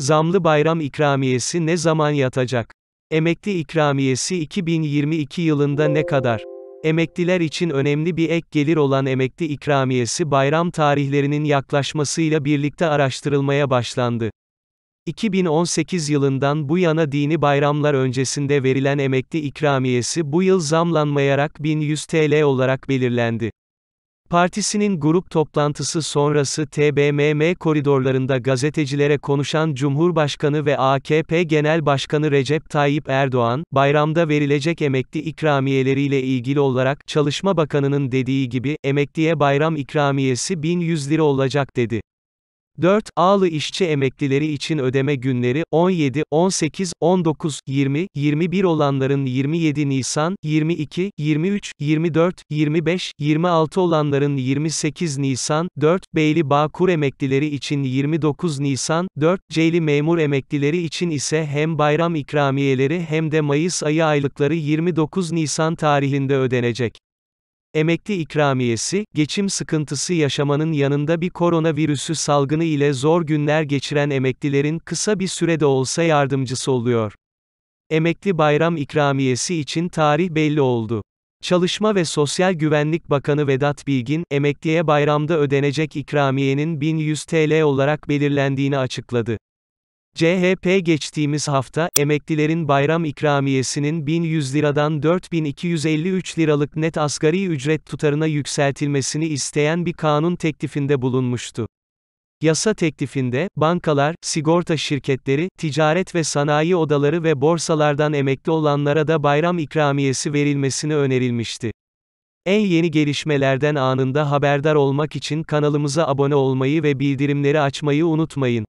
Zamlı bayram ikramiyesi ne zaman yatacak? Emekli ikramiyesi 2022 yılında ne kadar? Emekliler için önemli bir ek gelir olan emekli ikramiyesi bayram tarihlerinin yaklaşmasıyla birlikte araştırılmaya başlandı. 2018 yılından bu yana dini bayramlar öncesinde verilen emekli ikramiyesi bu yıl zamlanmayarak 1100 TL olarak belirlendi. Partisinin grup toplantısı sonrası TBMM koridorlarında gazetecilere konuşan Cumhurbaşkanı ve AKP Genel Başkanı Recep Tayyip Erdoğan, bayramda verilecek emekli ikramiyeleriyle ilgili olarak Çalışma Bakanı'nın dediği gibi emekliye bayram ikramiyesi 1100 lira olacak dedi. 4. Ağlı işçi emeklileri için ödeme günleri 17, 18, 19, 20, 21 olanların 27 Nisan, 22, 23, 24, 25, 26 olanların 28 Nisan, 4. Beyli Bağkur emeklileri için 29 Nisan, 4. Ceyli memur emeklileri için ise hem bayram ikramiyeleri hem de Mayıs ayı aylıkları 29 Nisan tarihinde ödenecek. Emekli ikramiyesi, geçim sıkıntısı yaşamanın yanında bir koronavirüsü salgını ile zor günler geçiren emeklilerin kısa bir sürede olsa yardımcısı oluyor. Emekli bayram ikramiyesi için tarih belli oldu. Çalışma ve Sosyal Güvenlik Bakanı Vedat Bilgin, emekliye bayramda ödenecek ikramiyenin 1100 TL olarak belirlendiğini açıkladı. CHP geçtiğimiz hafta, emeklilerin bayram ikramiyesinin 1100 liradan 4253 liralık net asgari ücret tutarına yükseltilmesini isteyen bir kanun teklifinde bulunmuştu. Yasa teklifinde, bankalar, sigorta şirketleri, ticaret ve sanayi odaları ve borsalardan emekli olanlara da bayram ikramiyesi verilmesini önerilmişti. En yeni gelişmelerden anında haberdar olmak için kanalımıza abone olmayı ve bildirimleri açmayı unutmayın.